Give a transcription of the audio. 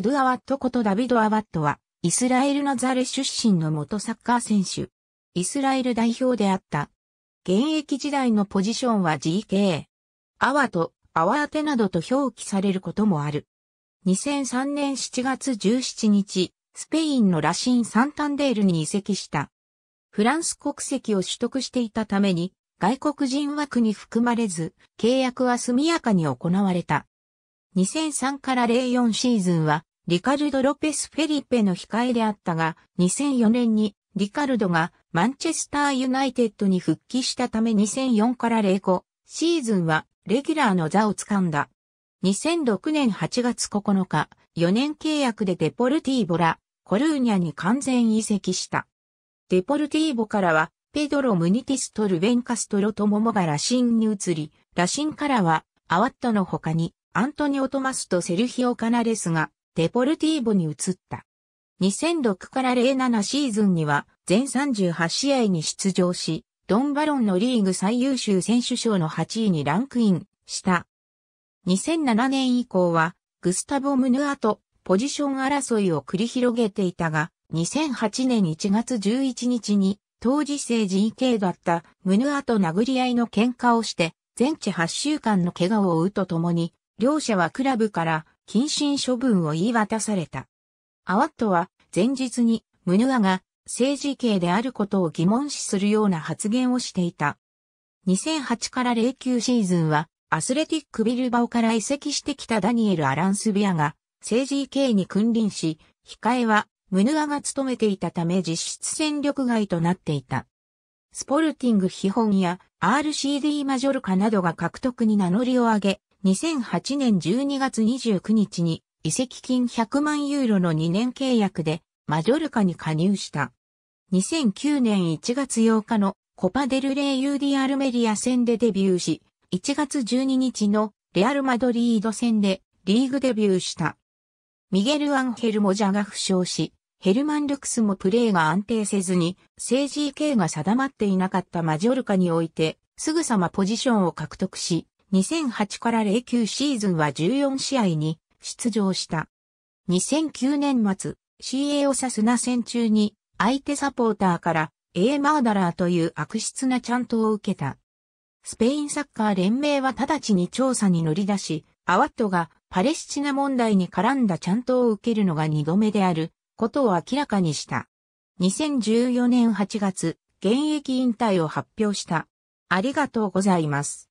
ドゥドゥ・アワットことダビド・アワットは、イスラエル・ナザレ出身の元サッカー選手。イスラエル代表であった。現役時代のポジションは GK。アワと、アワアテなどと表記されることもある。2003年7月17日、スペインのラシン・サンタンデールに移籍した。フランス国籍を取得していたために、外国人枠に含まれず、契約は速やかに行われた。2003から04シーズンは、リカルド・ロペス・フェリペの控えであったが、2004年にリカルドがマンチェスター・ユナイテッドに復帰したため2004から05シーズンはレギュラーの座を掴んだ。2006年8月9日、4年契約でデポルティーボラ、コルーニャに完全移籍した。デポルティーボからは、ペドロ・ムニティストル・ベンカストロとモモがシンに移り、ラシンからは、アワットの他に、アントニオ・トマスとセルヒオ・カナレスがデポルティーボに移った。2006から07シーズンには全38試合に出場し、ドンバロンのリーグ最優秀選手賞の8位にランクインした。2007年以降はグスタボ・ムヌアとポジション争いを繰り広げていたが、2008年1月11日に当時性 GK だったムヌアと殴り合いの喧嘩をして、全治8週間の怪我を負うとともに、両者はクラブから謹慎処分を言い渡された。アワットは前日にムヌアが政治系であることを疑問視するような発言をしていた。2008から09シーズンはアスレティックビルバオから移籍してきたダニエル・アランスビアが政治系に君臨し、控えはムヌアが務めていたため実質戦力外となっていた。スポルティング批本や RCD マジョルカなどが獲得に名乗りを上げ、2008年12月29日に移籍金100万ユーロの2年契約でマジョルカに加入した。2009年1月8日のコパデルレイディ・アルメリア戦でデビューし、1月12日のレアルマドリード戦でリーグデビューした。ミゲル・アンヘル・モジャが負傷し、ヘルマン・ルクスもプレーが安定せずに、政治 k が定まっていなかったマジョルカにおいて、すぐさまポジションを獲得し、2008から09シーズンは14試合に出場した。2009年末、CA オサスナ戦中に相手サポーターから A マーダラーという悪質なチャントを受けた。スペインサッカー連盟は直ちに調査に乗り出し、アワットがパレスチナ問題に絡んだチャントを受けるのが2度目であることを明らかにした。2014年8月、現役引退を発表した。ありがとうございます。